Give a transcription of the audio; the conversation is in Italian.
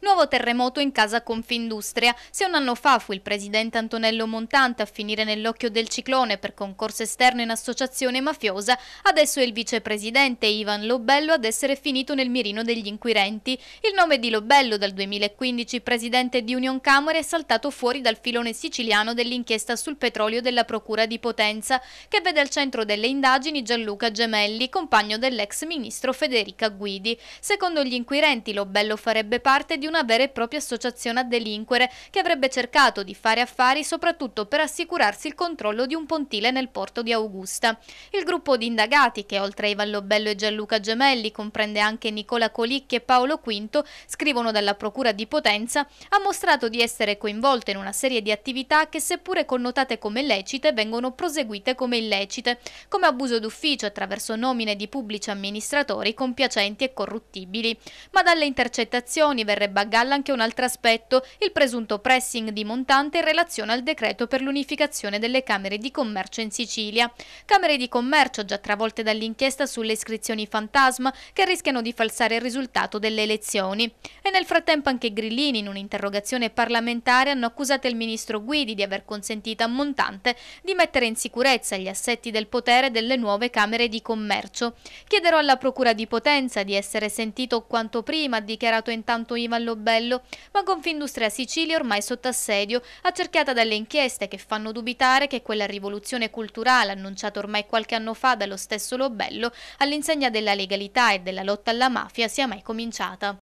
Nuovo terremoto in casa Confindustria. Se un anno fa fu il presidente Antonello Montante a finire nell'occhio del ciclone per concorso esterno in associazione mafiosa, adesso è il vicepresidente Ivan Lobello ad essere finito nel mirino degli inquirenti. Il nome di Lobello, dal 2015 presidente di Union Camere, è saltato fuori dal filone siciliano dell'inchiesta sul petrolio della Procura di Potenza, che vede al centro delle indagini Gianluca Gemelli, compagno dell'ex ministro Federica Guidi. Secondo gli inquirenti Lobello farebbe parte di una vera e propria associazione a delinquere che avrebbe cercato di fare affari soprattutto per assicurarsi il controllo di un pontile nel porto di Augusta. Il gruppo di indagati, che oltre ai Vallobello e Gianluca Gemelli comprende anche Nicola Colicchi e Paolo V, scrivono dalla Procura di Potenza, ha mostrato di essere coinvolto in una serie di attività che seppure connotate come lecite vengono proseguite come illecite, come abuso d'ufficio attraverso nomine di pubblici amministratori compiacenti e corruttibili. Ma dalle intercettazioni verrebbe bagalla anche un altro aspetto, il presunto pressing di Montante in relazione al decreto per l'unificazione delle Camere di Commercio in Sicilia. Camere di Commercio già travolte dall'inchiesta sulle iscrizioni fantasma che rischiano di falsare il risultato delle elezioni. E nel frattempo anche Grillini in un'interrogazione parlamentare hanno accusato il ministro Guidi di aver consentito a Montante di mettere in sicurezza gli assetti del potere delle nuove Camere di Commercio. Chiederò alla Procura di Potenza di essere sentito quanto prima, ha dichiarato intanto Ivan Castello Bello, ma Confindustria Sicilia ormai sotto assedio, accerchiata dalle inchieste che fanno dubitare che quella rivoluzione culturale annunciata ormai qualche anno fa dallo stesso Lobello all'insegna della legalità e della lotta alla mafia sia mai cominciata.